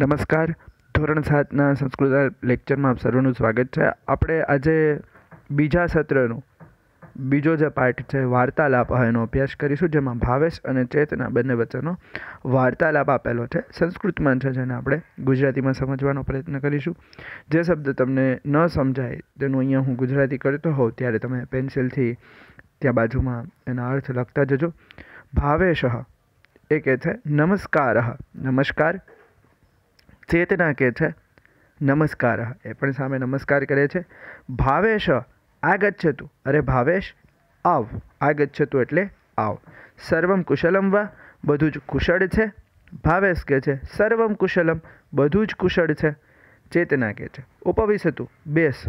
નમસ્કાર ધોરણ સાતના સંસ્કૃત લેક્ચરમાં આપ સર્વનું સ્વાગત છે આપણે આજે બીજા સત્રનું બીજો જે પાઠ છે વાર્તાલાપ એનો અભ્યાસ કરીશું જેમાં ભાવેશ અને ચેતના બંને વચ્ચેનો વાર્તાલાપ આપેલો છે સંસ્કૃતમાં છે જેને આપણે ગુજરાતીમાં સમજવાનો પ્રયત્ન કરીશું જે શબ્દ તમને ન સમજાય તેનું અહીંયા હું ગુજરાતી કરતો હોઉં ત્યારે તમે પેન્સિલથી ત્યાં બાજુમાં એના અર્થ લખતા જજો ભાવેશ એ કહે છે નમસ્કાર નમસ્કાર ચેતના કે છે નમસ્કાર એ પણ સામે નમસ્કાર કરે છે ભાવેશ આગચ્છતું અરે ભાવેશ આવ આગચ્છતું એટલે આવ સર્વમ કુશલમ વા બધું જ કુશળ છે ભાવેશ કે છે સર્વમ કુશલમ બધું જ કુશળ છે ચેતના કે છે ઉપવિસતું બેસ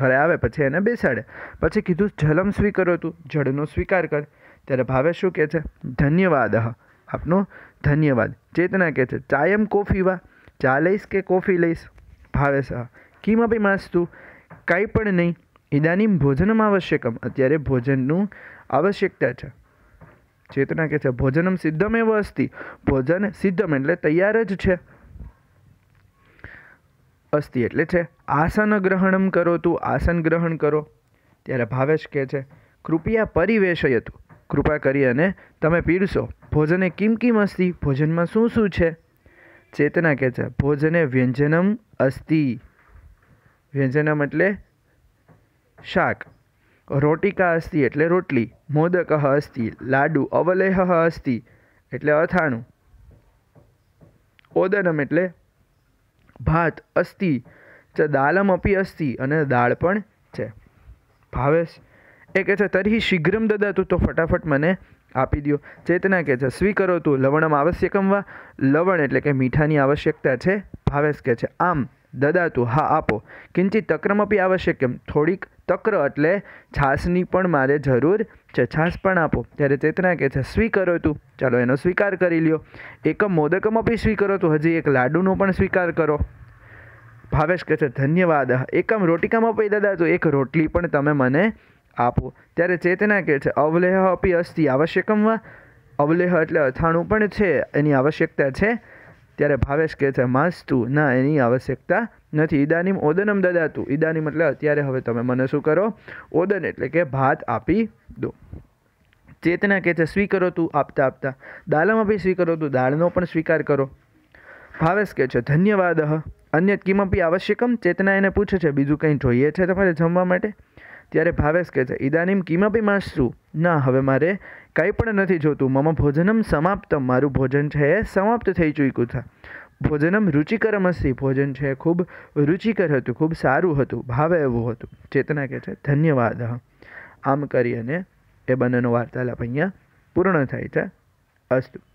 ઘરે આવે પછી એને બેસાડે પછી કીધું જલમ સ્વીકરો તું જળનો સ્વીકાર કર ત્યારે ભાવેશ શું કહે છે ધન્યવાદ આપનો ધન્યવાદ ચેતના કહે છે ચાયમ કોફી વા ચા લઈશ કે કોફી લઈશ ભાવે સહ કિમપી માસ્તુ કંઈ પણ નહીં ઇદાનીમ ભોજનમ આવશ્યકમ અત્યારે ભોજનનું આવશ્યકતા છે ચેતના કહે છે ભોજનમ સિદ્ધમ એવ અસ્તિ ભોજન સિદ્ધમ એટલે તૈયાર જ છે અસ્તિ એટલે છે આસન ગ્રહણમ કરો તું આસન ગ્રહણ કરો ત્યારે ભાવેશ કહે છે કૃપયા પરિવેશયતું કૃપા કરી અને તમે પીરશો ભોજને કિમ કિમ અસ્તિ ભોજનમાં શું શું છે ચેતના કહે છે ભોજને વ્યંજનમ અસ્તિ વ્યંજનમ એટલે શાક રોટિકા અસ્તિ એટલે રોટલી મોદક અસ્તિ લાડુ અવલેહ અસ્તિ એટલે અથાણું ઓદનમ એટલે ભાત અસ્તિ ચ દાલમ અપી અસ્તિ અને દાળ પણ છે ભાવેશ એ કહે છે તરહી શીઘ્રમ દદાતુ તો ફટાફટ મને આપી દો ચેતના કહે છે સ્વીકરો તું લવણમ આવશ્યકમ વા લવણ એટલે કે મીઠાની આવશ્યકતા છે ભાવેશ કહે છે આમ દદાતું હા આપો કિંચિત તક્રમપી આવશ્યકમ થોડીક તક્ર એટલે છાસની પણ મારે જરૂર છે છાસ પણ આપો ત્યારે ચેતના કહે છે સ્વીકરો તું ચાલો એનો સ્વીકાર કરી લ્યો એકમ મોદકમ અપી સ્વીકરો તું હજી એક લાડુનો પણ સ્વીકાર કરો ભાવેશ કહે છે ધન્યવાદ એકમ રોટિકામાં પૈ દાદા તો એક રોટલી પણ તમે મને આપો ત્યારે ચેતના કે છે અવલેહ અપી અસ્તિ આવશ્યકમ વા અવલેહ એટલે અથાણું પણ છે એની આવશ્યકતા છે ત્યારે ભાવેશ કહે છે માસ્તુ ના એની આવશ્યકતા નથી ઈદાનીમ ઓદનમ દદાતું ઈદાનીમ એટલે અત્યારે હવે તમે મને શું કરો ઓદન એટલે કે ભાત આપી દો ચેતના કહે છે સ્વીકરો તું આપતા આપતા દાલમાં બી સ્વીકરો તું દાળનો પણ સ્વીકાર કરો ભાવેશ કહે છે ધન્યવાદ અન્ય કિમપી આવશ્યકમ ચેતના એને પૂછે છે બીજું કંઈ જોઈએ છે તમારે જમવા માટે ત્યારે ભાવેશ કહે છે ઇદાનીમ કિમપી માસુ ના હવે મારે કંઈ પણ નથી જોતું મમ ભોજનમ સમાપ્તમ મારું ભોજન છે એ સમાપ્ત થઈ ચૂક્યું છે ભોજનમ રુચિકરમ અસ્તિ ભોજન છે ખૂબ રુચિકર હતું ખૂબ સારું હતું ભાવે એવું હતું ચેતના કહે છે ધન્યવાદ આમ કરી અને એ બંનેનો વાર્તાલાપ અહીંયા પૂર્ણ થાય છે અસ્તુ